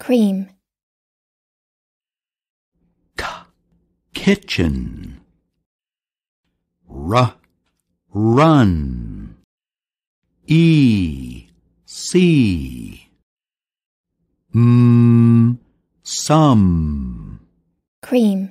cream k kitchen r run e see m some cream